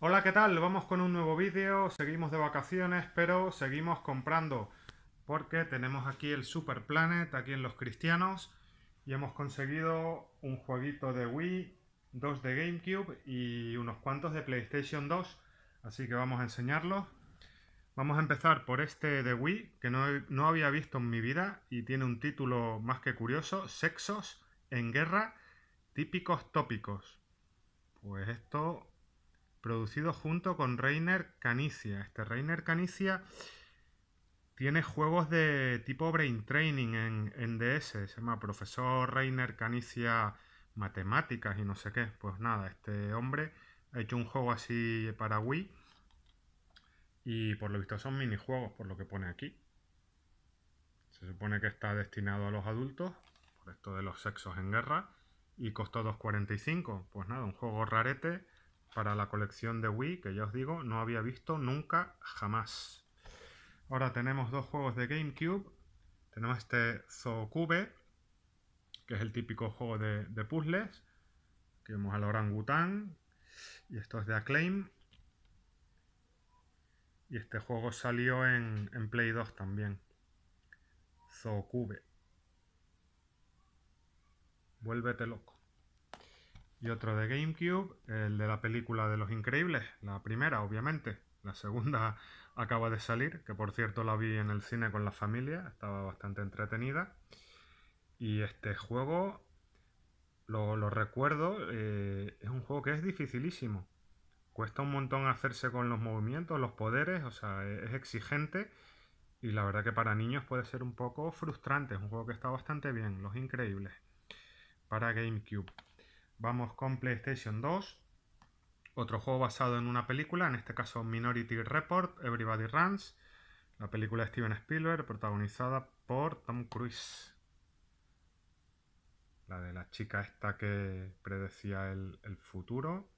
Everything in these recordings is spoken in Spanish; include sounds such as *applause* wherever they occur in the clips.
Hola, ¿qué tal? Vamos con un nuevo vídeo, seguimos de vacaciones, pero seguimos comprando porque tenemos aquí el Super Planet, aquí en Los Cristianos y hemos conseguido un jueguito de Wii, dos de Gamecube y unos cuantos de PlayStation 2, así que vamos a enseñarlo Vamos a empezar por este de Wii, que no, no había visto en mi vida y tiene un título más que curioso, Sexos en Guerra, típicos tópicos. Pues esto producido junto con Reiner Canicia. Este Reiner Canicia tiene juegos de tipo Brain Training en, DS, se llama Profesor Reiner Canicia Matemáticas y no sé qué. Pues nada, este hombre ha hecho un juego así para Wii y por lo visto son minijuegos, por lo que pone aquí. Se supone que está destinado a los adultos, por esto de los sexos en guerra, y costó 2.45. Pues nada, un juego rarete para la colección de Wii, que ya os digo, no había visto nunca jamás. Ahora tenemos dos juegos de GameCube. Tenemos este Cube que es el típico juego de, puzzles. que vemos al orangután. Y esto es de Acclaim. Y este juego salió en, Play 2 también. Zocube. Vuélvete loco. Y otro de GameCube, el de la película de Los Increíbles, la primera, obviamente. La segunda *laughs* acaba de salir, que por cierto la vi en el cine con la familia, estaba bastante entretenida. Y este juego, lo, recuerdo, eh, es un juego que es dificilísimo. Cuesta un montón hacerse con los movimientos, los poderes, o sea, e, es exigente. Y la verdad que para niños puede ser un poco frustrante. Es un juego que está bastante bien, Los Increíbles, para GameCube. Vamos con PlayStation 2. Otro juego basado en una película, en este caso Minority Report, Everybody Runs. La película de Steven Spielberg, protagonizada por Tom Cruise. La de la chica esta que predecía el, futuro.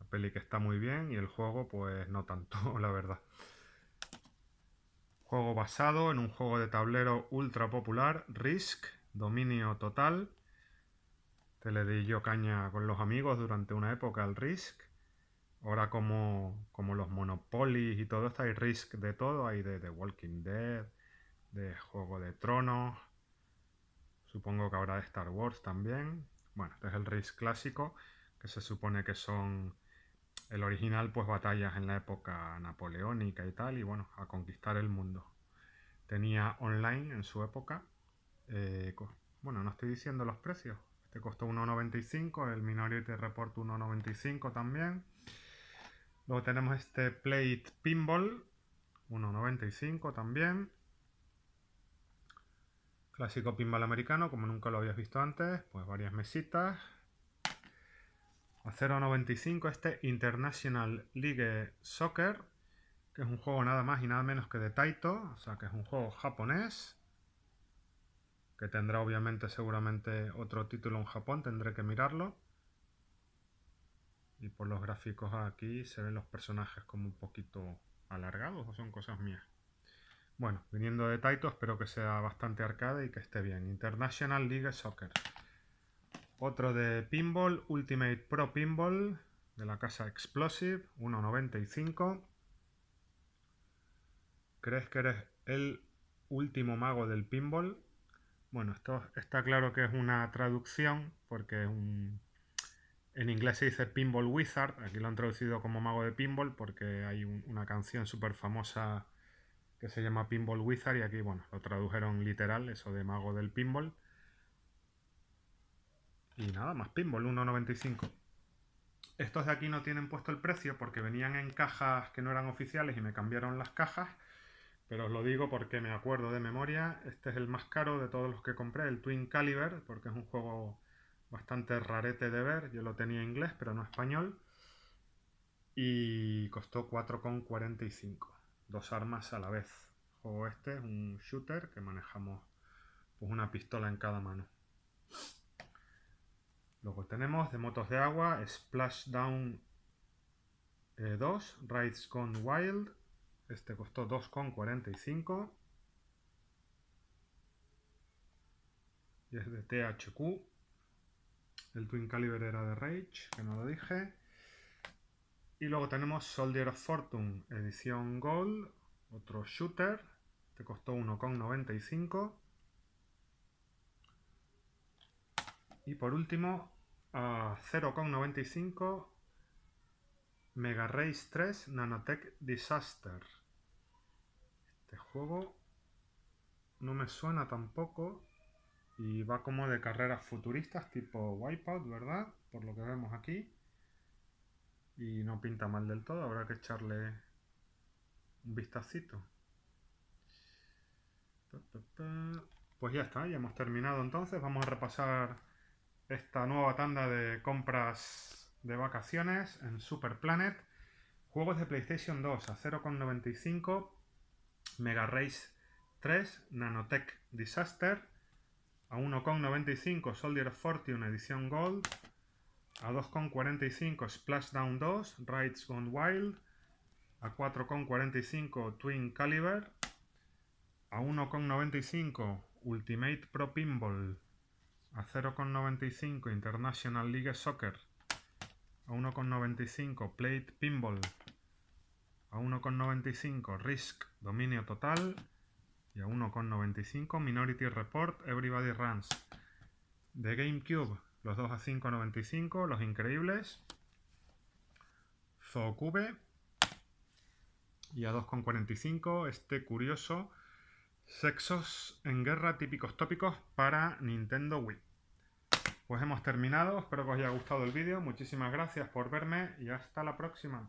La peli que está muy bien y el juego pues no tanto, *laughs* la verdad. Juego basado en un juego de tablero ultra popular, Risk, dominio total, le di yo caña con los amigos durante una época al Risk. Ahora como, como los Monopolies y todo está hay Risk de todo, hay de The Walking Dead, de Juego de Tronos, supongo que habrá de Star Wars también. Bueno, este es el Risk clásico, que se supone que son el original, pues batallas en la época napoleónica y tal, y bueno, a conquistar el mundo. Tenía online en su época, eh, bueno, no estoy diciendo los precios, que costó 1.95, el Minority Report 1.95 también. Luego tenemos este Plate Pinball 1.95 también. Clásico pinball americano, como nunca lo habías visto antes, pues varias mesitas. A 0.95 este International League Soccer, que es un juego nada más y nada menos que de Taito, o sea que es un juego japonés que tendrá obviamente seguramente otro título en Japón, tendré que mirarlo. Y por los gráficos aquí se ven los personajes como un poquito alargados o son cosas mías. Bueno, viniendo de Taito espero que sea bastante arcade y que esté bien. International League Soccer. Otro de Pinball, Ultimate Pro Pinball, de la casa Explosive, 1.95. ¿Crees que eres el último mago del pinball? Bueno, esto está claro que es una traducción, porque en inglés se dice Pinball Wizard, aquí lo han traducido como mago de pinball porque hay una canción súper famosa que se llama Pinball Wizard y aquí, bueno, lo tradujeron literal, eso de mago del pinball. Y nada, más pinball, 1.95. Estos de aquí no tienen puesto el precio porque venían en cajas que no eran oficiales y me cambiaron las cajas. Pero os lo digo porque me acuerdo de memoria. Este es el más caro de todos los que compré, el Twin Caliber, porque es un juego bastante rarete de ver. Yo lo tenía en inglés, pero no español. Y costó 4,45. Dos armas a la vez. El juego este es un shooter que manejamos pues, una pistola en cada mano. Luego tenemos de motos de agua Splashdown 2, eh, Rides Gone Wild, este costó 2,45. Y es de THQ. El Twin Caliber era de Rage, que no lo dije. Y luego tenemos Soldier of Fortune, edición Gold, otro shooter. Te este costó 1,95. Y por último, a 0,95 Mega Race 3 Nanotech Disaster. Este juego no me suena tampoco y va como de carreras futuristas tipo Wipeout, ¿verdad? Por lo que vemos aquí. Y no pinta mal del todo, habrá que echarle un vistacito. Pues ya está, ya hemos terminado entonces. Vamos a repasar esta nueva tanda de compras de vacaciones en Super Planet. Juegos de PlayStation 2 a 0,95. Mega Race 3, Nanotech Disaster. A 1,95 Soldier of Fortune edición Gold. A 2,45 Splashdown 2, Rides Gone Wild. A 4,45 Twin Caliber. A 1,95 Ultimate Pro Pinball. A 0,95 International League Soccer a 1,95 Plate Pinball a 1,95 Risk Dominio Total y a 1,95 Minority Report Everybody Runs de GameCube los 2 a 5,95 Los Increíbles cube y a 2,45 este curioso Sexos en guerra típicos tópicos para Nintendo Wii pues hemos terminado, espero que os haya gustado el vídeo, muchísimas gracias por verme y hasta la próxima.